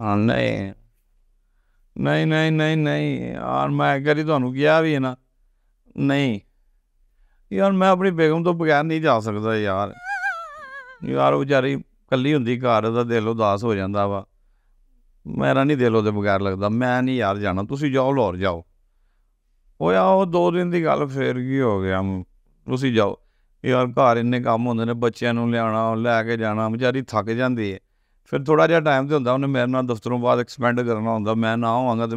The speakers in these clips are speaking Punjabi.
ਹਾਂ ਨਹੀਂ ਨਹੀਂ ਨਹੀਂ ਨਹੀਂ ਨਹੀਂ ਯਾਰ ਮੈਂ ਗਰੀ ਤੁਹਾਨੂੰ ਕਿਹਾ ਵੀ ਹੈ ਨਾ ਨਹੀਂ ਯਾਰ ਮੈਂ ਆਪਣੀ ਬੇਗਮ ਤੋਂ ਬਗੈਰ ਨਹੀਂ ਜਾ ਸਕਦਾ ਯਾਰ ਯਾਰ ਉਹ ਵਿਚਾਰੀ ਕੱਲੀ ਹੁੰਦੀ ਘਰ ਦਾ ਦਿਲ ਉਦਾਸ ਹੋ ਜਾਂਦਾ ਵਾ ਮੇਰਾ ਨਹੀਂ ਦਿਲ ਉਹਦੇ ਬਗੈਰ ਲੱਗਦਾ ਮੈਂ ਨਹੀਂ ਯਾਰ ਜਾਣਾ ਤੁਸੀਂ ਜਾਓ ਲਾਹੌਰ ਜਾਓ ਹੋਇਆ ਉਹ ਦੋ ਦਿਨ ਦੀ ਗੱਲ ਫੇਰ ਕੀ ਹੋ ਗਿਆ ਤੁਸੀਂ ਜਾਓ ਯਾਰ ਘਰ ਇੰਨੇ ਕੰਮ ਹੁੰਦੇ ਨੇ ਬੱਚਿਆਂ ਨੂੰ ਲਿਆਉਣਾ ਲੈ ਕੇ ਜਾਣਾ ਵਿਚਾਰੀ ਥੱਕ ਜਾਂਦੀ ਹੈ ਫਿਰ ਥੋੜਾ ਜਿਹਾ ਟਾਈਮ ਤੇ ਹੁੰਦਾ ਉਹਨੇ ਮੇਰੇ ਨਾਲ ਦਫ਼ਤਰੋਂ ਬਾਅਦ ਐਕਸਪੈਂਡ ਕਰਨਾ ਹੁੰਦਾ ਮੈਂ ਨਾ ਆਵਾਂਗਾ ਤੇ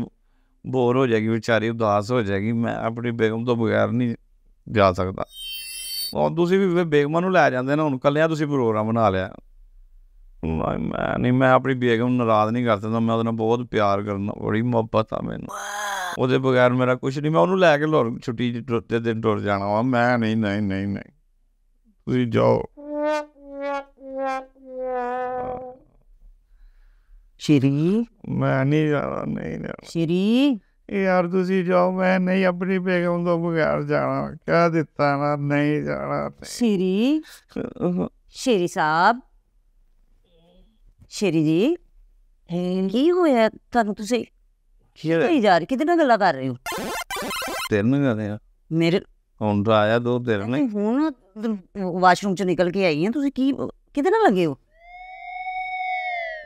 ਬੋਰ ਹੋ ਜਾਏਗੀ ਵਿਚਾਰੀ ਉਦਾਸ ਹੋ ਜਾਏਗੀ ਮੈਂ ਆਪਣੀ ਬੇਗਮ ਤੋਂ ਬਗੈਰ ਨਹੀਂ ਜਾ ਸਕਦਾ ਉਹ ਤੁਸੀਂ ਵੀ ਬੇਗਮ ਨੂੰ ਲੈ ਜਾਂਦੇ ਨਾ ਹੁਣ ਕੱਲਿਆਂ ਤੁਸੀਂ ਪ੍ਰੋਗਰਾਮ ਬਣਾ ਲਿਆ ਮੈਂ ਨਹੀਂ ਮੈਂ ਆਪਣੀ ਬੇਗਮ ਨੂੰ ਨਾਰਾਜ਼ ਨਹੀਂ ਕਰ ਸਕਦਾ ਮੈਂ ਉਹਦੇ ਨਾਲ ਬਹੁਤ ਪਿਆਰ ਕਰਨਾ ਬੜੀ ਮੁਹੱਬਤ ਆ ਮੈਨੂੰ ਉਹਦੇ ਬਗੈਰ ਮੇਰਾ ਕੁਝ ਨਹੀਂ ਮੈਂ ਉਹਨੂੰ ਲੈ ਕੇ ਲੋਰ ਛੁੱਟੀ ਦੇ ਦਿਨ ਟੁਰ ਜਾਣਾ ਵਾ ਮੈਂ ਨਹੀਂ ਨਹੀਂ ਨਹੀਂ ਨਹੀਂ ਤੁਸੀਂ ਜਾਓ ਸ਼੍ਰੀ ਮੈਂ ਨਹੀਂ ਜਾਣਾ ਨਹੀਂ ਜਾਣਾ ਸ਼੍ਰੀ ਯਾਰ ਤੁਸੀਂ ਜਾਓ ਮੈਂ ਨਹੀਂ ਆਪਣੀ ਬੇਗਮ ਤੋਂ ਬਗੈਰ ਜਾਣਾ ਕਹਿ ਦਿੱਤਾ ਨਾ ਨਹੀਂ ਜਾਣਾ ਸ਼੍ਰੀ ਸ਼੍ਰੀ ਸਾਹਿਬ ਸ਼੍ਰੀ ਜੀ ਕੀ ਹੋਇਆ ਤੁਹਾਨੂੰ ਤੁਸੀਂ ਕੀ ਹੋਇਆ ਯਾਰ ਕਿਤੇ ਨਾ ਗੱਲਾਂ ਕਰ ਰਹੇ ਹੋ ਤੇਰੇ ਨੂੰ ਕਰਦੇ ਮੇਰੇ ਹੁਣ ਤਾਂ ਆਇਆ ਦੋ ਤੇਰੇ ਨਹੀਂ ਹੁਣ ਵਾਸ਼ਰੂਮ ਚ ਨਿਕਲ ਕੇ ਆਈ ਹਾਂ ਤੁਸੀਂ ਕੀ ਕਿਤੇ ਨਾ ਲੱਗੇ ਹੋ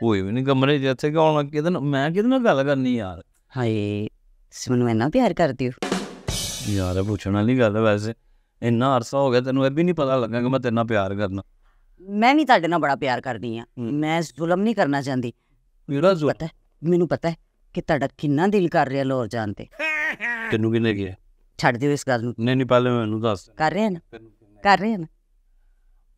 ਕੋਈ ਵੀ ਨਹੀਂ ਕਮਰੇ ਜਿੱਥੇ ਇੱਥੇ ਕੌਣ ਲੱਗ ਕਿਹਦੇ ਨਾਲ ਮੈਂ ਕਿਹਦੇ ਨਾਲ ਗੱਲ ਕਰਨੀ ਯਾਰ ਹਾਏ ਤੁਸੀਂ ਮੈਨੂੰ ਇੰਨਾ ਪਿਆਰ ਕਰਦੀ ਹੋ ਯਾਰ ਇਹ ਪੁੱਛਣ ਵਾਲੀ ਗੱਲ ਹੈ ਵੈਸੇ ਇੰਨਾ ਅਰਸਾ ਹੋ ਗਿਆ ਤੈਨੂੰ ਇਹ ਵੀ ਨਹੀਂ ਪਤਾ ਲੱਗਾ ਕਿ ਮੈਂ ਤੇਰੇ ਨਾਲ ਪਿਆਰ ਕਰਨਾ ਮੈਂ ਵੀ ਤੁਹਾਡੇ ਨਾਲ ਬੜਾ ਪਿਆਰ ਕਰਦੀ ਆ ਮੈਂ ਜ਼ੁਲਮ ਨਹੀਂ ਕਰਨਾ ਚਾਹੁੰਦੀ ਮੇਰਾ ਜ਼ੁਲਮ ਪਤਾ ਹੈ, ਮੈਨੂੰ ਪਤਾ ਹੈ ਕਿ ਤੁਹਾਡਾ ਕਿੰਨਾ ਦਿਲ ਕਰ ਰਿਹਾ ਲੋਰ ਜਾਣ ਤੇ ਤੈਨੂੰ ਕਿਹਨੇ ਕਿਹਾ ਛੱਡ ਦਿਓ ਇਸ ਗੱਲ ਨੂੰ ਨਹੀਂ ਨਹੀਂ ਪਹਿਲੇ ਮੈਨੂੰ ਦੱਸ ਕਰ ਰਹੇ ਹਨ ਕਰ ਰਹੇ ਹਨ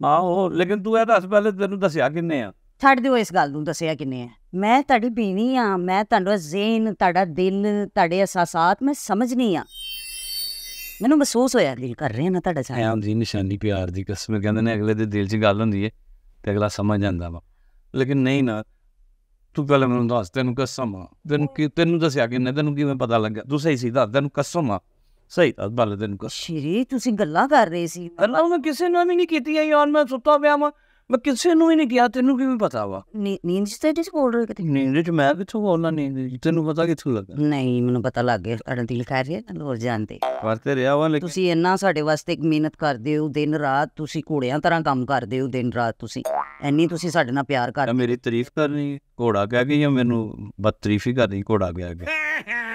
ਨਾ ਆਹੋ ਲੇਕਿਨ ਤੂੰ ਇਹ ਦੱਸ ਪਹਿਲੇ ਤੈਨੂੰ ਦੱਸਿਆ ਕਿੰਨੇ ਆ ਛੱਡ ਦਿਓ ਇਸ ਗੱਲ ਨੂੰ ਦੱਸਿਆ ਕਿੰਨੇ ਆ ਮੈਂ ਤੁਹਾਡੀ ਬੀਵੀ ਆ ਮੈਂ ਤੁਹਾਡਾ ਜ਼ੇਨ ਤੁਹਾਡਾ ਦਿਲ ਤੁਹਾਡੇ ਅਸਾਸਾਤ ਮੈਂ ਸਮਝਨੀ ਆ ਮੈਨੂੰ ਮਹਿਸੂਸ ਹੋਇਆ ਦਿਲ ਕਰ ਰਿਹਾ ਨਾ ਤੁਹਾਡਾ ਸਾਹ ਜੀ ਨਿਸ਼ਾਨੀ ਪਿਆਰ ਦੀ ਕਸਮ ਕਹਿੰਦੇ ਨੇ ਅਗਲੇ ਦੇ ਦਿਲ 'ਚ ਗੱਲ ਹੁੰਦੀ ਏ ਤੇ ਅਗਲਾ ਸਮਝ ਜਾਂਦਾ ਵਾ ਲੇਕਿਨ ਨਹੀਂ ਨਾ ਤੂੰ ਕਹ ਲੈ ਮੈਨੂੰ ਦੱਸ ਤੈਨੂੰ ਕਸਮ ਆ ਤੈਨੂੰ ਕਿ ਤੈਨੂੰ ਦੱਸਿਆ ਕਿ ਨਾ ਤੈਨੂੰ ਕਿਵੇਂ ਪਤਾ ਲੱਗਾ ਤੂੰ ਸਹੀ ਸੀ ਦੱਸ ਤੈਨੂੰ ਕਸਮ ਆ ਸਹੀ ਦੱਸ ਬਾਲ ਤੈਨੂੰ ਕਸਮ ਸ਼ੀਰੀ ਤੁਸੀਂ ਗੱਲਾਂ ਕਰ ਰਹੇ ਸੀ ਗੱਲਾਂ ਮੈਂ ਕਿਸੇ ਨਾਲ ਵੀ ਨਹੀਂ ਆ ਯਾਰ ਮੈਂ ਸੁੱਤਾ ਪਿਆ ਮੈਂ ਮੈਂ ਕਿਸੇ ਨੂੰ ਹੀ ਨਹੀਂ ਕਿਹਾ ਤੈਨੂੰ ਕਿਵੇਂ ਪਤਾ ਵਾ ਨੀਂਦ ਚ ਤੇ ਜਿਸ ਬੋਲ ਰਹੇ ਕਿਤੇ ਨੀਂਦ ਚ ਮੈਂ ਕਿਥੋਂ ਬੋਲਣਾ ਨੀਂਦ ਚ ਤੈਨੂੰ ਪਤਾ ਕਿਥੋਂ ਲੱਗਾ ਨਹੀਂ ਮੈਨੂੰ ਪਤਾ ਲੱਗ ਗਿਆ ਤੁਹਾਡਾ ਦਿਲ ਕਰ ਰਿਹਾ ਨਾ ਹੋਰ ਜਾਣਦੇ ਵਰਤੇ ਰਿਹਾ ਵਾ ਲੇਕਿਨ ਤੁਸੀਂ ਇੰਨਾ ਸਾਡੇ ਵਾਸਤੇ ਇੱਕ ਮਿਹਨਤ ਕਰਦੇ ਹੋ ਦਿਨ ਰਾਤ ਤੁਸੀਂ ਘੋੜਿਆਂ ਤਰ੍ਹਾਂ ਕੰਮ ਕਰਦੇ ਹੋ ਦਿਨ ਰਾਤ ਤੁਸੀਂ ਐਨੀ ਤੁਸੀਂ ਸਾਡੇ ਨਾਲ ਪਿਆਰ ਕਰਦੇ ਮੇਰੀ ਤਾਰੀਫ ਕਰਨੀ ਘੋੜਾ ਕਹਿ ਕੇ ਜਾਂ ਮੈਨੂੰ ਹੀ ਕਰਨੀ ਘੋੜਾ ਕਹਿ ਕੇ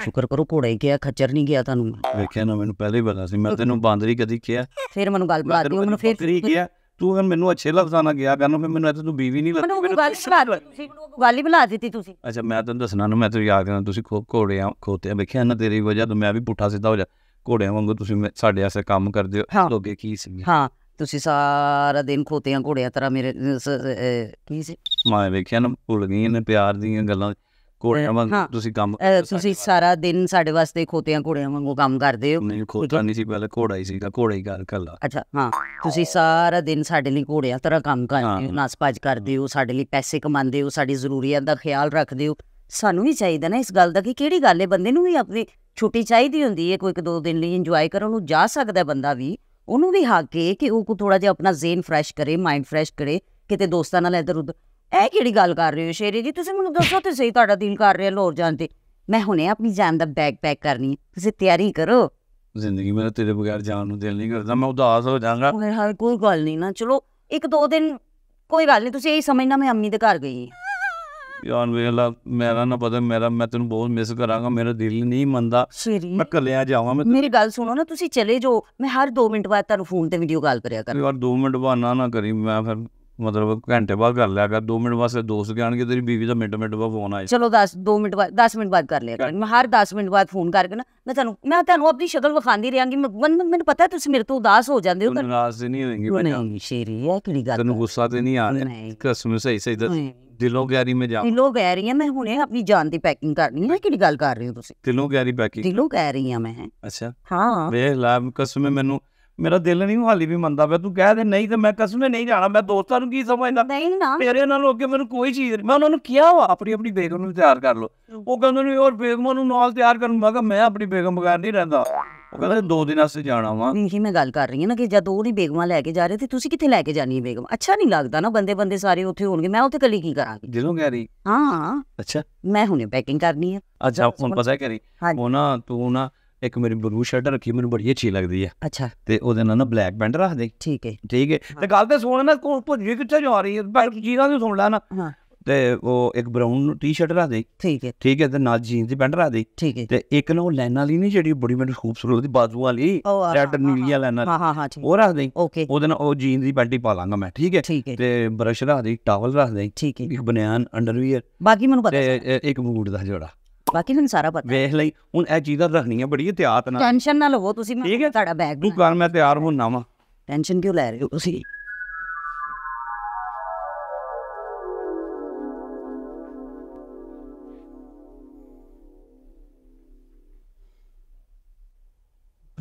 ਸ਼ੁਕਰ ਕਰੋ ਘੋੜੇ ਕਿਹਾ ਗਿਆ ਖੱਚਰ ਨਹੀਂ ਗਿਆ ਤੁਹਾਨੂੰ ਵੇਖਿਆ ਨਾ ਮੈਨੂੰ ਪਹਿਲੇ ਹੀ ਪਤਾ ਸੀ ਮੈਂ ਤੈਨੂੰ ਬਾਂਦਰੀ ਕਦੀ ਕਿਹਾ ਫਿਰ ਮੈਨੂੰ ਗੱਲ ਬਾਤ ਮੈਨੂੰ ਫਿਰ ਤਰੀਕ ਗਿਆ ਤੂੰ ਅਗਰ ਮੈਨੂੰ ਅੱਛੇ ਲਫ਼ਜ਼ਾਂ ਨਾਲ ਗਿਆ ਕਰਨ ਫਿਰ ਮੈਨੂੰ ਇੱਥੇ ਤੂੰ ਬੀਵੀ ਨਹੀਂ ਲੱਗਦੀ ਮੈਨੂੰ ਗੱਲ ਸੁਣਾ ਤੁਸੀਂ ਗੱਲ ਹੀ ਬੁਲਾ ਦਿੱਤੀ ਤੁਸੀਂ ਅੱਛਾ ਮੈਂ ਤੈਨੂੰ ਦੱਸਣਾ ਨੂੰ ਮੈਂ ਤੈਨੂੰ ਯਾਦ ਕਰਨਾ ਤੁਸੀਂ ਖੋ ਘੋੜੇ ਆ ਖੋਤੇ ਵੇਖਿਆ ਨਾ ਤੇਰੀ ਵਜ੍ਹਾ ਤੋਂ ਮੈਂ ਵੀ ਪੁੱਠਾ ਸਿੱਧਾ ਹੋ ਜਾ ਘੋੜੇ ਵਾਂਗੂ ਤੁਸੀਂ ਸਾਡੇ ਆਸੇ ਕੰਮ ਕਰਦੇ ਹੋ ਲੋਗੇ ਕੀ ਸੀ ਹਾਂ ਤੁਸੀਂ ਸਾਰਾ ਦਿਨ ਖੋਤਿਆਂ ਘੋੜਿਆਂ ਤਰ੍ਹਾਂ ਮੇਰੇ ਕੀ ਸੀ ਮੈਂ ਵੇਖਿਆ ਨਾ ਭੁੱਲ ਗਈ ਨੇ ਪਿਆਰ ਦੀਆਂ ਗੱਲਾਂ ਘੋੜਿਆਂ ਵਾਂਗ ਤੁਸੀਂ ਕੰਮ ਤੁਸੀਂ ਸਾਰਾ ਦਿਨ ਸਾਡੇ ਵਾਸਤੇ ਖੋਤਿਆਂ ਘੋੜਿਆਂ ਵਾਂਗੂ ਕੰਮ ਕਰਦੇ ਹੋ ਨਹੀਂ ਖੋਤਾ ਨਹੀਂ ਸੀ ਪਹਿਲਾਂ ਘੋੜਾ ਹੀ ਸੀਗਾ ਘੋੜਾ ਹੀ ਗੱਲ ਕੱਲਾ ਅੱਛਾ ਹਾਂ ਤੁਸੀਂ ਸਾਰਾ ਦਿਨ ਸਾਡੇ ਲਈ ਘੋੜਿਆਂ ਤਰ੍ਹਾਂ ਕੰਮ ਕਰਦੇ ਹੋ ਨਾਸ ਭੱਜ ਕਰਦੇ ਹੋ ਸਾਡੇ ਲਈ ਪੈਸੇ ਕਮਾਉਂਦੇ ਹੋ ਸਾਡੀ ਜ਼ਰੂਰੀਅਤ ਦਾ ਖਿਆਲ ਰੱਖਦੇ ਹੋ ਸਾਨੂੰ ਵੀ ਚਾਹੀਦਾ ਨਾ ਇਸ ਗੱਲ ਦਾ ਕਿ ਕਿਹੜੀ ਗੱਲ ਹੈ ਬੰਦੇ ਨੂੰ ਵੀ ਆਪਣੀ ਛੁੱਟੀ ਚਾਹੀਦੀ ਹੁੰਦੀ ਹੈ ਕੋਈ ਇੱਕ ਦੋ ਦਿਨ ਲਈ ਇੰਜੋਏ ਕਰਨ ਨੂੰ ਜਾ ਸਕਦਾ ਬੰਦਾ ਵੀ ਉਹਨੂੰ ਵੀ ਹੱਕ ਹੈ ਕਿ ਉਹ ਕੋ ਥੋੜਾ ਜਿਹਾ ਆਪਣਾ ਜ਼ੇਨ ਫਰੈਸ਼ ਕਰੇ ਮਾਈਂਡ ਫਰੈਸ਼ ਕਰੇ ਕਿਤੇ ਦੋਸਤਾਂ ਨਾਲ ਇਧਰ ਉਧਰ ਇਹ ਕਿਹੜੀ ਗੱਲ ਕਰ ਰਹੇ ਹੋ ਸ਼ੇਰੀ ਜੀ ਤੁਸੀਂ ਮੈਨੂੰ ਦੱਸੋ ਤੇ ਸਹੀ ਤੁਹਾਡਾ ਦਿਲ ਕਰ ਰਿਹਾ ਲੋਰ ਜਾਣ ਤੇ ਮੈਂ ਹੁਣੇ ਆਪਣੀ ਜਾਨ ਦਾ ਬੈਗ ਪੈਕ ਕਰਨੀ ਹੈ ਤੁਸੀਂ ਤਿਆਰੀ ਕਰੋ ਜ਼ਿੰਦਗੀ ਮੇਰਾ ਤੇਰੇ ਬਗੈਰ ਜਾਣ ਨੂੰ ਦਿਲ ਨਹੀਂ ਕਰਦਾ ਮੈਂ ਉਦਾਸ ਹੋ ਜਾਵਾਂਗਾ ਮੇਰੇ ਹਾਲ ਕੋਈ ਗੱਲ ਨਹੀਂ ਨਾ ਚਲੋ ਇੱਕ ਦੋ ਦਿਨ ਕੋਈ ਗੱਲ ਨਹੀਂ ਤੁਸੀਂ ਇਹ ਸਮਝਣਾ ਮੈਂ ਅੰਮੀ ਦੇ ਘਰ ਗਈ ਯਾਰ ਵੇਲਾ ਮੇਰਾ ਨਾ ਪਤਾ ਮੇਰਾ ਮੈਂ ਤੈਨੂੰ ਬਹੁਤ ਮਿਸ ਕਰਾਂਗਾ ਮੇਰਾ ਦਿਲ ਨਹੀਂ ਮੰਨਦਾ ਮੈਂ ਕੱਲਿਆਂ ਜਾਵਾਂ ਮੈਂ ਮੇਰੀ ਗੱਲ ਸੁਣੋ ਨਾ ਤੁਸੀਂ ਚਲੇ ਜਾਓ ਮੈਂ ਹਰ 2 ਮਿੰਟ ਬਾਅਦ ਤੁਹਾਨੂੰ ਫੋਨ ਤੇ ਵੀਡੀਓ ਕਾਲ ਕਰਿਆ ਕਰਾਂ ਯਾਰ 2 ਮਿੰਟ ਨਾ ਨਾ ਕਰੀ ਮੈਂ ਫਿਰ ਮਤਲਬ ਘੰਟੇ ਬਾਅਦ ਕਰ ਲਿਆ ਕਰ 2 ਮਿੰਟ ਵਾਸਤੇ ਦੋਸਤ ਜਾਣਗੇ ਤੇਰੀ ਬੀਵੀ ਦਾ ਮਿੰਟ ਮਿੰਟ ਬਾਅਦ ਫੋਨ ਆਏ ਚਲੋ 10 2 ਮਿੰਟ ਬਾਅਦ 10 ਮਿੰਟ ਬਾਅਦ ਕਰ ਲਿਆ ਕਰ ਮੈਂ ਹਰ 10 ਮਿੰਟ ਬਾਅਦ ਫੋਨ ਕਰਕੇ ਨਾ ਮੈਂ ਤੁਹਾਨੂੰ ਮੈਂ ਤੁਹਾਨੂੰ ਆਪਣੀ ਸ਼ਕਲ ਵਿਖਾਉਂਦੀ ਰਹਾਂਗੀ ਮੈਨੂੰ ਪਤਾ ਤੁਸੀਂ ਮੇਰੇ ਤੋਂ ਉਦਾਸ ਹੋ ਜਾਂਦੇ ਹੋ ਉਦਾਸ ਨਹੀਂ ਹੋਏਗੀ ਨਹੀਂ ਸ਼ੇਰੀ ਇਹ ਕਿਹੜੀ ਗੱਲ ਤੈਨੂੰ ਗੁੱਸਾ ਤੇ ਨਹੀਂ ਆ ਰਿਹਾ ਕਸਮ ਸਹੀ ਸਹੀ ਦੱਸ ਦਿਲੋਂ ਗੈਰੀ ਮੈਂ ਜਾਮ ਦਿਲੋਂ ਗੈਰੀ ਹੈ ਮੈਂ ਹੁਣੇ ਆਪਣੀ ਜਾਨ ਦੀ ਪੈਕਿੰਗ ਕਰਨੀ ਹੈ ਕਿਹੜੀ ਗੱਲ ਕਰ ਰਹੇ ਹੋ ਤੁਸੀਂ ਦਿਲੋਂ ਗੈਰੀ ਪੈਕਿੰਗ ਦਿਲੋਂ ਗੈਰੀ ਆ ਮੈਂ ਅੱਛਾ ਹਾਂ ਵੇਖ ਲਾ ਕਸਮ ਮੈਨੂੰ ਮੇਰਾ ਦਿਲ ਨਹੀਂ ਹਾਲੀ ਵੀ ਮੰਨਦਾ ਪਿਆ ਤੂੰ ਕਹਿ ਦੇ ਨਹੀਂ ਤੇ ਮੈਂ ਕਸਮੇ ਨਹੀਂ ਜਾਣਾ ਮੈਂ ਦੋਸਤਾਂ ਨੂੰ ਕੀ ਸਮਝਦਾ ਨਹੀਂ ਨਾ ਮੇਰੇ ਨਾਲ ਅੱਗੇ ਮੈਨੂੰ ਕੋਈ ਚੀਜ਼ ਨਹੀਂ ਮੈਂ ਉਹਨਾਂ ਨੂੰ ਕਿਹਾ ਵਾ ਆਪਣੀ ਆਪਣੀ ਬੇਗਮ ਨੂੰ ਤਿਆਰ ਕਰ ਲੋ ਉਹ ਕਹਿੰਦੇ ਨੇ ਹੋਰ ਬੇਗਮ ਨੂੰ ਨਾਲ ਤਿਆਰ ਕਰਨ ਮੈਂ ਕਿਹਾ ਮੈਂ ਆਪਣੀ ਬੇਗਮ ਬਗੈਰ ਨਹੀਂ ਰਹਿੰਦਾ ਉਹ ਕਹਿੰਦੇ ਦੋ ਦਿਨ ਸੇ ਜਾਣਾ ਵਾ ਇਹੀ ਮੈਂ ਗੱਲ ਕਰ ਰਹੀ ਹਾਂ ਨਾ ਕਿ ਜਦ ਉਹ ਨਹੀਂ ਬੇਗਮਾਂ ਲੈ ਕੇ ਜਾ ਰਹੇ ਤੇ ਤੁਸੀਂ ਕਿੱਥੇ ਲੈ ਕੇ ਜਾਣੀ ਹੈ ਬੇਗਮ ਅੱਛਾ ਨਹੀਂ ਲੱਗਦਾ ਨਾ ਬੰਦੇ ਬੰਦੇ ਸਾਰੇ ਉੱਥੇ ਹੋਣਗੇ ਮੈਂ ਉੱਥੇ ਕੱਲੀ ਕੀ ਕਰਾਂਗੀ ਦਿਲੋਂ ਕਹਿ ਰਹੀ ਹਾਂ ਅੱਛਾ ਮੈਂ ਹੁਣੇ ਪੈਕਿੰਗ ਕਰਨੀ ਹੈ ਅੱਛਾ ਹੁਣ ਪਤਾ ਕਰੀ ਉਹ ਨਾ ਤੂੰ ਨਾ ਇੱਕ ਮੇਰੀ ਬਲੂ ਸ਼ਰਟ ਰੱਖੀ ਮੈਨੂੰ ਬੜੀ ਅੱਛੀ ਲੱਗਦੀ ਆ ਅੱਛਾ ਤੇ ਉਹਦੇ ਨਾਲ ਨਾ ਬਲੈਕ ਪੈਂਟ ਰੱਖ ਦੇ ਠੀਕ ਹੈ ਠੀਕ ਹੈ ਤੇ ਗੱਲ ਤੇ ਸੁਣ ਨਾ ਕੋਈ ਭੁੱਜੀ ਕਿੱਥੇ ਜਾ ਰਹੀ ਹੈ ਬੈਠ ਜੀਰਾਂ ਨੂੰ ਸੁਣ ਲੈ ਨਾ ਹਾਂ ਤੇ ਉਹ ਇੱਕ ਬਰਾਊਨ ਟੀ-ਸ਼ਰਟ ਰੱਖ ਦੇ ਠੀਕ ਹੈ ਠੀਕ ਹੈ ਤੇ ਨਾਲ ਜੀਨਸ ਦੀ ਪੈਂਟ ਰੱਖ ਦੇ ਠੀਕ ਹੈ ਤੇ ਇੱਕ ਨਾ ਉਹ ਲਾਈਨ ਵਾਲੀ ਨਹੀਂ ਜਿਹੜੀ ਬੜੀ ਮੈਨੂੰ ਖੂਬਸੂਰਤ ਦੀ ਬਾਜ਼ੂ ਵਾਲੀ ਰੈੱਡ ਨੀਲੀਆਂ ਲਾਈਨਾਂ ਹਾਂ ਹਾਂ ਹਾਂ ਉਹ ਰੱਖ ਦੇ ਉਹਦੇ ਨਾਲ ਉਹ ਜੀਨਸ ਦੀ ਪੈਂਟੀ ਪਾ ਲਾਂਗਾ ਮੈਂ ਠੀਕ ਹੈ ਤੇ ਬਰਸ਼ ਰੱਖ ਦੇ ਟਾਵਲ ਰੱਖ ਦੇ ਇੱਕ ਬਨਿਆਨ ਅੰਡਰਵੀਅਰ ਬਾਕੀ ਮੈਨੂੰ ਪਤਾ ਤੇ ਇੱਕ ਮੂਡ ਦਾ ਜੋੜਾ ਬਾਕੀ ਨੂੰ ਸਾਰਾ ਪਤਾ ਵੇਖ ਲਈ ਹੁਣ ਇਹ ਚੀਜ਼ਾਂ ਰੱਖਣੀਆਂ ਬੜੀ ਇਤਿਆਤ ਨਾਲ ਟੈਨਸ਼ਨ ਨਾ ਲਵੋ ਤੁਸੀਂ ਮੈਂ ਤੁਹਾਡਾ ਬੈਗ ਤੂੰ ਕਰ ਮੈਂ ਤਿਆਰ ਹੁੰਨਾ ਵਾ ਟੈਨਸ਼ਨ ਕਿਉਂ ਲੈ ਰਹੇ ਹੋ ਤੁਸੀਂ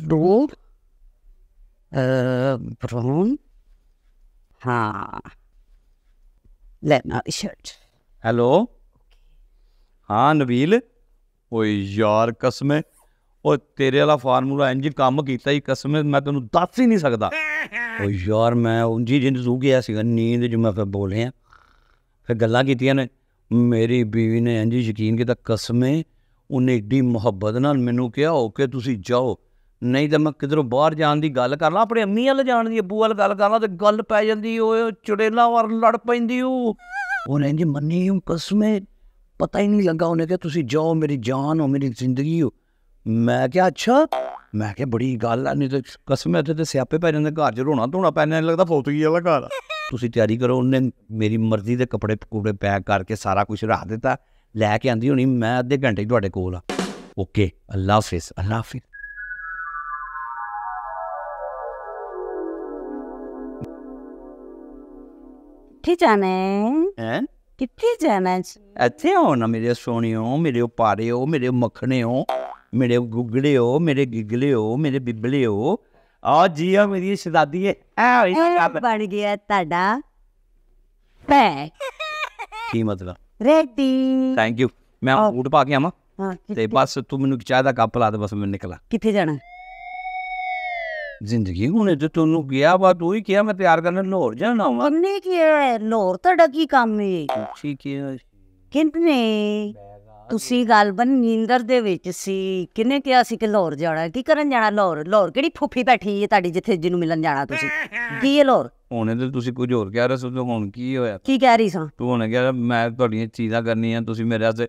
ਡੋਲ ਅ braun. Ha. ਲੈ i kört. Hallå? Ja, Nabil? ਓਏ ਯਾਰ ਕਸਮੇ ਓ ਤੇਰੇ ਵਾਲਾ ਫਾਰਮੂਲਾ ਇੰਜ ਕੰਮ ਕੀਤਾ ਹੀ ਕਸਮੇ ਮੈਂ ਤੈਨੂੰ ਦੱਸ ਹੀ ਨਹੀਂ ਸਕਦਾ ਓ ਯਾਰ ਮੈਂ ਉਂਜੀ ਜਿੰਦ ਸੁ ਗਿਆ ਸੀਗਾ ਨੀਂਦ ਮੈਂ ਫਿਰ ਬੋਲੇ ਆ ਫਿਰ ਗੱਲਾਂ ਕੀਤੀਆਂ ਨੇ ਮੇਰੀ ਬੀਵੀ ਨੇ ਇੰਜ ਯਕੀਨ ਕੀਤਾ ਕਸਮੇ ਉਹਨੇ ਏਡੀ ਮੁਹੱਬਤ ਨਾਲ ਮੈਨੂੰ ਕਿਹਾ ਓਕੇ ਤੁਸੀਂ ਜਾਓ ਨਹੀਂ ਤਾਂ ਮੈਂ ਕਿਧਰੋਂ ਬਾਹਰ ਜਾਣ ਦੀ ਗੱਲ ਕਰ ਲਾਂ ਆਪਣੇ ਅੰਮੀ ਵਾਲ ਜਾਣ ਦੀ ਅੱਬੂ ਵਾਲ ਗੱਲ ਕਰ ਲਾਂ ਤੇ ਗੱਲ ਪੈ ਜਾਂਦੀ ਓਏ ਚੁੜੇਲਾ ਵਾਰ ਲੜ ਪੈਂਦੀ ਉਹ ਉਹਨੇ ਇੰਜ ਮੰਨੀ ਕਸਮੇ पता ही नहीं लगा उन्हें कि तुम जाओ मेरी जान हो मेरी जिंदगी हो मैं क्या अच्छा मैं क्या बड़ी गल है नहीं तो कसम है तो स्यापे पै जाते घर रोना धोना पैने लगता फोत ही आला घर तुम तैयारी करो उन्हें मेरी मर्जी के कपड़े कुपड़े पैक करके सारा कुछ रख दिता लैके आंदी होनी मैं अद्धे घंटे थोड़े कोल ओके अल्लाह हाफिज अल्लाह हाफिज ठीक जाने हैं ਕਿੱਥੇ ਜਾਣਾ ਹੈ ਇੱਥੇ ਆਉਣਾ ਮੇਰੇ ਸੋਹਣਿਓ ਮੇਰੇ ਪਾਰਿਓ ਮੇਰੇ ਮੱਖਣਿਓ ਮੇਰੇ ਗੁੱਗੜਿਓ ਮੇਰੇ ਗਿੱਗਲਿਓ ਮੇਰੇ ਬਿਬਲਿਓ ਆ ਜੀ ਆ ਮੇਰੀ ਸ਼ਦਾਦੀ ਹੈ ਆ ਇਹ ਬਣ ਗਿਆ ਤੁਹਾਡਾ ਪੈ ਕੀ ਮਤਲਬ ਰੈਡੀ ਥੈਂਕ ਯੂ ਮੈਂ ਬੂਟ ਪਾ ਕੇ ਆਵਾਂ ਤੇ ਬਸ ਤੂੰ ਮੈਨੂੰ ਚਾਹ ਦਾ ਕੱਪ ਲਾ ਦੇ ਬਸ ਮੈਂ ਨਿਕਲਾ ਕਿੱਥੇ ਜਾਣਾ ਜ਼ਿੰਦਗੀ ਉਹਨੇ ਤੇ ਤੁਹਾਨੂੰ ਗਿਆ ਵਾ ਤੂੰ ਹੀ ਕਿਹਾ ਮੈਂ ਤਿਆਰ ਕਰਨ ਲਾਹੌਰ ਜਾਣਾ ਵਾ ਉਹਨੇ ਕਿਹਾ ਹੈ, ਲਾਹੌਰ ਤੁਹਾਡਾ ਕੀ ਕੰਮ ਹੈ ਠੀਕ ਹੈ ਕਿੰਨੇ ਤੁਸੀਂ ਗੱਲ ਬਨ ਨੀਂਦਰ ਦੇ ਵਿੱਚ ਸੀ ਕਿਹਨੇ ਕਿਹਾ ਸੀ ਕਿ ਲਾਹੌਰ ਜਾਣਾ ਕੀ ਕਰਨ ਜਾਣਾ ਲਾਹੌਰ ਲਾਹੌਰ ਕਿਹੜੀ ਫੁੱਫੀ ਬੈਠੀ ਹੈ ਤੁਹਾਡੀ ਜਿੱਥੇ ਜਿਹਨੂੰ ਮਿਲਣ ਜਾਣਾ ਤੁਸੀਂ ਕੀ ਹੈ ਲਾਹੌਰ ਉਹਨੇ ਤੇ ਤੁਸੀਂ ਕੁਝ ਹੋਰ ਕਹਿ ਰਹੇ ਸੋ ਹੁਣ ਕੀ ਹੋਇਆ ਕੀ ਕਹਿ ਰਹੀ ਸਾਂ ਤੂੰ ਹੁਣ ਕਿਹਾ ਮੈਂ ਤੁਹਾਡੀਆਂ ਚੀਜ਼ਾਂ ਕਰਨੀਆਂ ਤੁਸੀਂ ਮੇਰੇ ਵਾਸਤੇ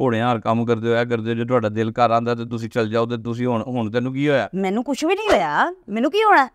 ਘੋੜਿਆਂ ਹਾਰ ਕੰਮ ਕਰਦੇ ਹੋ ਐ ਕਰਦੇ ਜੇ ਤੁਹਾਡਾ ਦਿਲ ਕਰ ਆਂਦਾ ਤੇ ਤੁਸੀਂ ਚੱਲ ਜਾਓ ਤੇ ਤੁਸੀਂ ਹੁਣ ਹੁਣ ਤੈਨੂੰ ਕੀ ਹੋਇਆ ਮੈਨੂੰ ਕੁਝ ਵੀ ਨਹੀਂ ਹੋਇਆ ਮੈਨੂੰ ਕੀ ਹੋਣਾ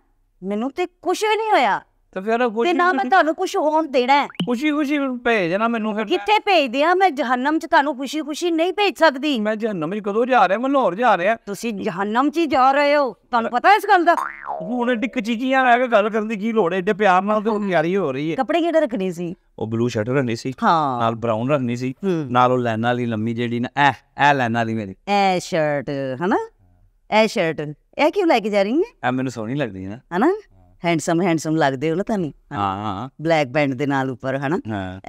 ਮੈਨੂੰ ਤੇ ਕੁਝ ਵੀ ਨਹੀਂ ਹੋਇਆ ਤਾਂ ਫਿਰ ਤੇ ਨਾ ਮੈਂ ਤੁਹਾਨੂੰ ਕੁਝ ਹੋਣ ਦੇਣਾ ਹੈ ਖੁਸ਼ੀ ਖੁਸ਼ੀ ਭੇਜ ਦੇਣਾ ਮੈਨੂੰ ਫਿਰ ਕਿੱਥੇ ਭੇਜਦੇ ਆ ਮੈਂ ਜਹਨਮ ਚ ਤੁਹਾਨੂੰ ਖੁਸ਼ੀ ਖੁਸ਼ੀ ਨਹੀਂ ਭੇਜ ਸਕਦੀ ਮੈਂ ਜਹਨਮ ਚ ਕਦੋਂ ਜਾ ਰਿਹਾ ਮੈਂ ਲਾਹੌਰ ਜਾ ਰਿਹਾ ਤੁਸੀਂ ਜਹਨਮ ਚ ਹੀ ਜਾ ਰਹੇ ਹੋ ਤੁਹਾਨੂੰ ਪਤਾ ਇਸ ਗੱਲ ਦਾ ਹੁਣ ਡਿੱਕ ਚੀਜ਼ੀਆਂ ਆ ਕੇ ਗੱਲ ਕਰਨ ਦੀ ਕੀ ਲੋੜ ਹੈ ਇੱਡੇ ਪਿਆਰ ਨਾਲ ਤੇ ਤਿਆਰੀ ਹੋ ਰਹੀ ਹੈ ਕੱਪੜੇ ਕਿਹੜੇ ਰੱਖਣੇ ਸੀ ਉਹ ਬਲੂ ਸ਼ਰਟ ਰੱਖਣੀ ਸੀ ਹਾਂ ਨਾਲ ਬ੍ਰਾਊਨ ਰੱਖਣੀ ਸੀ ਨਾਲ ਉਹ ਲਾਈਨਾਂ ਵਾਲੀ ਲੰਮੀ ਜਿਹੜੀ ਨਾ ਐ ਐ ਲਾਈਨਾਂ ਵਾਲੀ ਮੇਰੀ ਐ ਸ਼ਰਟ ਹਨਾ ਐ ਸ਼ਰਟ ਇਹ ਕਿਉਂ ਲੈ ਕੇ ਜਾ ਰਹੀ ਹੈ ਐ ਮੈਨੂੰ ਸੋਹਣੀ ਲੱਗਦੀ ਹੈ ਨਾ ਹਨਾ ਹੈਂਡਸਮ ਹੈਂਡਸਮ ਲੱਗਦੇ ਹੋ ਨਾ ਤੁਹਾਨੂੰ ਹਾਂ ਹਾਂ ਬਲੈਕ ਬੈਂਡ ਦੇ ਨਾਲ ਉੱਪਰ ਹਨਾ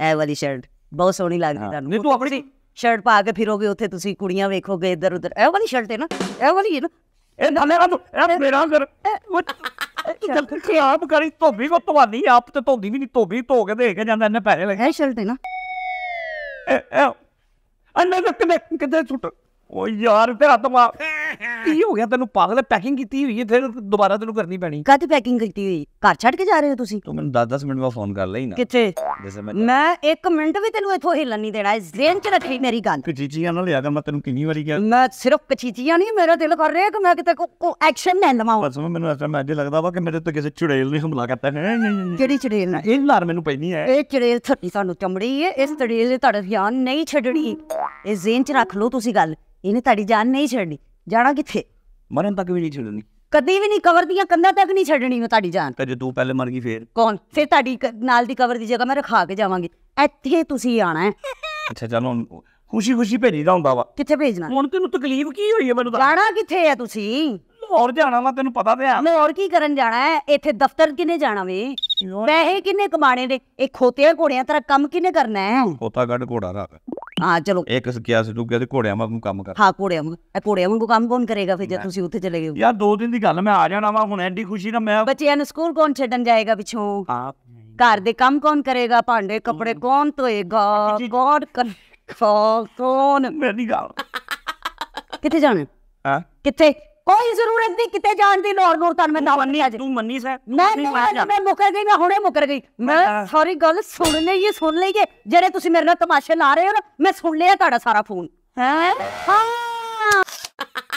ਇਹ ਵਾਲੀ ਸ਼ਰਟ ਬਹੁਤ ਸੋਹਣੀ ਲੱਗਦੀ ਤੁਹਾਨੂੰ ਨਹੀਂ ਤੂੰ ਆਪਣੀ ਸ਼ਰਟ ਪਾ ਕੇ ਫਿਰੋਗੇ ਉੱਥੇ ਤੁਸੀਂ ਕੁੜੀਆਂ ਵੇਖੋਗੇ ਇੱਧਰ ਉੱਧਰ ਇਹ ਵਾਲੀ ਸ਼ਰਟ ਹੈ ਨਾ ਇਹ ਵਾਲੀ ਹੈ ਨਾ ਇਹ ਥੱਲੇ ਆ ਤੂੰ ਇਹ ਮੇਰਾ ਕਰ ਚੱਲ ਕਿ ਆਪ ਕਰੀ ਧੋਬੀ ਕੋ ਤੁਹਾਨੀ ਆਪ ਤੇ ਧੋਦੀ ਵੀ ਨਹੀਂ ਧੋਬੀ ਧੋ ਕੇ ਦੇ ਕੇ ਜਾਂਦਾ ਇਹਨੇ ਪੈਰੇ ਲੱਗੇ ਇਹ ਸ਼ਰਟ ਹੈ ਨਾ ਇਹ ਅੰਨੇ ਤੱਕ ਕਿਤੇ ਛੁੱਟ ਓ ਯਾਰ ਤੇਰਾ ਦਿਮਾਗ ਕੀ ਹੋ ਗਿਆ ਤੈਨੂੰ ਪਾਗਲ ਪੈਕਿੰਗ ਕੀਤੀ ਹੋਈ ਹੈ ਫਿਰ ਦੁਬਾਰਾ ਤੈਨੂੰ ਕਰਨੀ ਪੈਣੀ ਕਦ ਪੈਕਿੰਗ ਕੀਤੀ ਹੋਈ ਘਰ ਛੱਡ ਕੇ ਜਾ ਰਹੇ ਹੋ ਤੁਸੀਂ ਤੂੰ ਮੈਨੂੰ 10-10 ਮਿੰਟ ਬਾਅਦ ਫੋਨ ਕਰ ਲਈ ਨਾ ਕਿੱਥੇ ਮੈਂ 1 ਮਿੰਟ ਵੀ ਤੈਨੂੰ ਇੱਥੋਂ ਹਿੱਲਣ ਨਹੀਂ ਦੇਣਾ ਇਸ ਜ਼ੇਨ 'ਚ ਰੱਖੀ ਮੇਰੀ ਗੱਲ ਕਚੀਚੀਆਂ ਨਾਲ ਯਾਦ ਮੈਂ ਤੈਨੂੰ ਕਿੰਨੀ ਵਾਰੀ ਕਿਹਾ ਮੈਂ ਸਿਰਫ ਕਚੀਚੀਆਂ ਨਹੀਂ ਮੇਰਾ ਦਿਲ ਕਰ ਰਿਹਾ ਕਿ ਮੈਂ ਕਿਤੇ ਕੋ ਐਕਸ਼ਨ ਲੈ ਲਵਾਂ ਬਸ ਮੈਨੂੰ ਅਸਲ ਮੈਂ ਲੱਗਦਾ ਵਾ ਕਿ ਮੇਰੇ ਤੋਂ ਕਿਸੇ ਚੁੜੇਲ ਨੇ ਹਮਲਾ ਕਰਤਾ ਹੈ ਕਿਹੜੀ ਚੁੜੇਲ ਨਾ ਇਹ ਲਾਰ ਮੈਨੂੰ ਪੈਣੀ ਹੈ ਇਹ ਚੁੜੇਲ ਥੱਟੀ ਸਾਨੂੰ ਚਮੜੀ ਹੈ ਇਸ ਚੁੜੇਲ ਨੇ ਤੁਹਾਡਾ ਧਿਆਨ ਨਹੀਂ ਛੱਡਣੀ ਇਹ ਜ਼ੇਨ 'ਚ ਰੱਖ ਲਓ ਤੁਸੀਂ ਗੱਲ ਇਹਨੇ ਤੁਹਾਡੀ ਜਾਨ ਨਹੀਂ ਛੱਡਣੀ ਜਾਣਾ ਕਿੱਥੇ ਮਰਨ ਤੱਕ ਵੀ ਨਹੀਂ ਛੱਡਣੀ ਕਦੀ ਵੀ ਨਹੀਂ ਕਵਰ ਦੀਆਂ ਕੰਧਾਂ ਤੱਕ ਨਹੀਂ ਛੱਡਣੀ ਮੈਂ ਤੁਹਾਡੀ ਜਾਨ ਤੇ ਜੇ ਤੂੰ ਪਹਿਲੇ ਮਰ ਗਈ ਫੇਰ ਕੌਣ ਫੇਰ ਤੁਹਾਡੀ ਨਾਲ ਦੀ ਕਵਰ ਦੀ ਜਗ੍ਹਾ ਮੈਂ ਰਖਾ ਕੇ ਜਾਵਾਂਗੀ ਇੱਥੇ ਤੁਸੀਂ ਆਣਾ ਹੈ ਅੱਛਾ ਚਲੋ ਹੁਣ ਖੁਸ਼ੀ ਖੁਸ਼ੀ ਭੇਜੀ ਦਾ ਹੁੰਦਾ ਵਾ ਕਿੱਥੇ ਭੇਜਣਾ ਹੁਣ ਤੈਨੂੰ ਤਕਲੀਫ ਕੀ ਹੋਈ ਹੈ ਮੈਨੂੰ ਜਾਣਾ ਕਿੱਥੇ ਹੈ ਤੁਸੀਂ ਹੋਰ ਜਾਣਾ ਵਾ ਤੈਨੂੰ ਪਤਾ ਤੇ ਆ ਮੈਂ ਹੋਰ ਕੀ ਕਰਨ ਜਾਣਾ ਹੈ ਇੱਥੇ ਦਫ਼ਤਰ ਕਿਨੇ ਜਾਣਾ ਵੇ ਪੈਸੇ ਕਿਨੇ ਕਮਾਣੇ ਨੇ ਇਹ ਖੋਤਿਆਂ ਘੋੜਿਆਂ ਤਰ੍ਹਾਂ ਕੰਮ ਕਿਨੇ ਕਰਨਾ ਹੈ ਖੋਤਾ ਗੱਡ ਘੋੜਾ ਰੱਖ ਹਾਂ ਚਲੋ ਇੱਕ ਸੀ ਤੂੰ ਕਿਹਾ ਤੇ ਘੋੜਿਆਂ ਵਾਂਗੂ ਕੰਮ ਕਰ ਹਾਂ ਘੋੜਿਆਂ ਵਾਂਗੂ ਇਹ ਘੋੜਿਆਂ ਵਾਂਗੂ ਕੰਮ ਕੌਣ ਕਰੇਗਾ ਫਿਰ ਜੇ ਤੁਸੀਂ ਉੱਥੇ ਚਲੇ ਗਏ ਯਾਰ ਦੋ ਦਿਨ ਦੀ ਗੱਲ ਮੈਂ ਆ ਜਾਣਾ ਵਾਂ ਹੁਣ ਐਡੀ ਖੁਸ਼ੀ ਨਾਲ ਮੈਂ ਬੱਚਿਆਂ ਨੂੰ ਸਕੂਲ ਕੌਣ ਛੱਡਣ ਜਾਏਗਾ ਪਿੱਛੋਂ ਹਾਂ ਘਰ ਦੇ ਕੰਮ ਕੌਣ ਕਰੇਗਾ ਭਾਂਡੇ ਕੱਪੜੇ ਕੌਣ ਧੋਏਗਾ ਗੋਡ ਕੌਣ ਮੇਰੀ ਗੱਲ ਕਿੱਥੇ ਜਾਣਾ ਹਾਂ ਕਿੱਥੇ ਕੋਈ ਜ਼ਰੂਰਤ ਨਹੀਂ ਕਿਤੇ ਜਾਣ ਦੀ ਨੋਰ ਨੂਰ ਤਾਂ ਮੈਂ ਦਾਵਨ ਨਹੀਂ ਅੱਜ ਤੂੰ ਮੰਨੀ ਸੈ ਮੈਂ ਮੈਂ ਮੁਕਰ ਗਈ ਮੈਂ ਹੁਣੇ ਮੁਕਰ ਗਈ ਮੈਂ ਸਾਰੀ ਗੱਲ ਸੁਣ ਲਈਏ ਸੁਣ ਲਈਏ ਜਿਹੜੇ ਤੁਸੀਂ ਮੇਰੇ ਨਾਲ ਤਮਾਸ਼ੇ ਲਾ ਰਹੇ ਹੋ ਨਾ ਮੈਂ ਸੁਣ ਲਿਆ ਤੁਹਾਡਾ ਸਾਰਾ ਫੋਨ ਹੈ ਹਾਂ